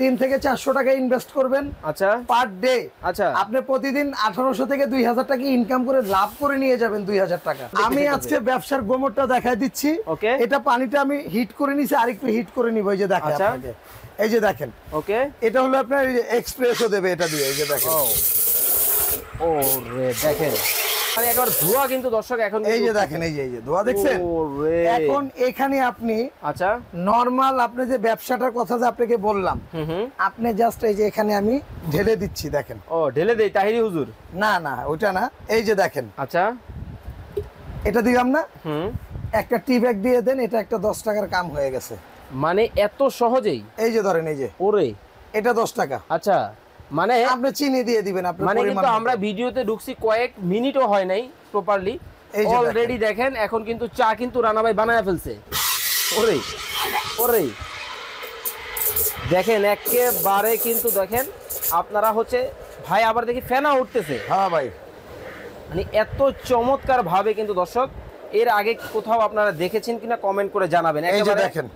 তিন থেকে চারশো টাকা ইনভেস্ট করবেন আচ্ছা পার ডে আচ্ছা আপনি প্রতিদিন আঠারোশো থেকে দুই হাজার টাকা ইনকাম করে লাভ করে নিয়ে যাবেন দুই হাজার টাকা আমি আজকে ব্যবসার গোমরটা দেখা দিচ্ছি ওকে এটা পানিটা আমি হিট করে নিছি আরেকটু হিট করে নিব এই যে দেখা আচ্ছা। এই যে দেখেন ওকে এটা হলো আপনার এক্সপ্রেসও দেবে এটা দিয়ে এই যে দেখেন ও রে দেখেন আর একবার ধোয়া কিন্তু দর্শক এখন এই যে দেখেন এই যে এই যে ধোয়া দেখছেন এখন এখানে আপনি আচ্ছা নরমাল আপনি যে ব্যবসাটার কথা যে আপনাকে বললাম আপনি জাস্ট এই যে এখানে আমি ঢেলে দিচ্ছি দেখেন ও ঢেলে দেই তাহিরি হুজুর না না ওটা না এই যে দেখেন আচ্ছা এটা দিলাম না একটা টি ব্যাগ দিয়ে দেন এটা একটা দশ টাকার কাম হয়ে গেছে মানে এত সহজেই এই যে ধরেন এই যে ওরে এটা দশ টাকা আচ্ছা মানে আপনি চিনি দিয়ে দিবেন আপনি মানে কিন্তু আমরা ভিডিওতে ঢুকছি কয়েক মিনিটও হয় নাই প্রপারলি অলরেডি দেখেন এখন কিন্তু চা কিন্তু রানা ভাই বানায় ফেলছে ওরে ওরে দেখেন একেবারে কিন্তু দেখেন আপনারা হচ্ছে ভাই আবার দেখি ফেনা উঠতেছে হ্যাঁ ভাই মানে এত চমৎকার ভাবে কিন্তু দর্শক এর আগে কোথাও আপনারা দেখেছেন কিনা কমেন্ট করে জানাবেন এই যে দেখেন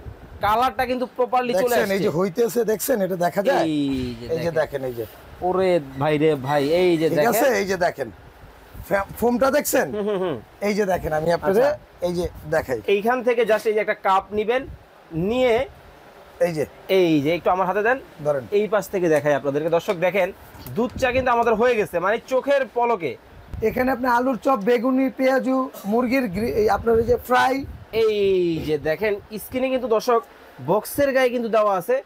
কালারটা কিন্তু প্রপারলি চলে আসছে এই যে হইতেছে দেখছেন এটা দেখা যায় এই যে দেখেন এই যে ওরে ভাই রে ভাই এই যে দেখেন ঠিক আছে এই যে দেখেন ফোমটা দেখছেন এই যে দেখেন আমি আপনাদের আচ্ছা। এই যে দেখাই এইখান থেকে জাস্ট এই যে একটা কাপ নেবেন নিয়ে এই যে এই যে একটু আমার হাতে দেন ধরেন এই পাশ থেকে দেখাই আপনাদেরকে দর্শক দেখেন দুধ চা কিন্তু আমাদের হয়ে গেছে মানে চোখের পলকে এখানে আপনি আলুর চপ বেগুনি পেঁয়াজু মুরগির আপনার এই যে ফ্রাই এই যে দেখেন স্ক্রিনে কিন্তু দর্শক বক্সের গায়ে কিন্তু দেওয়া আছে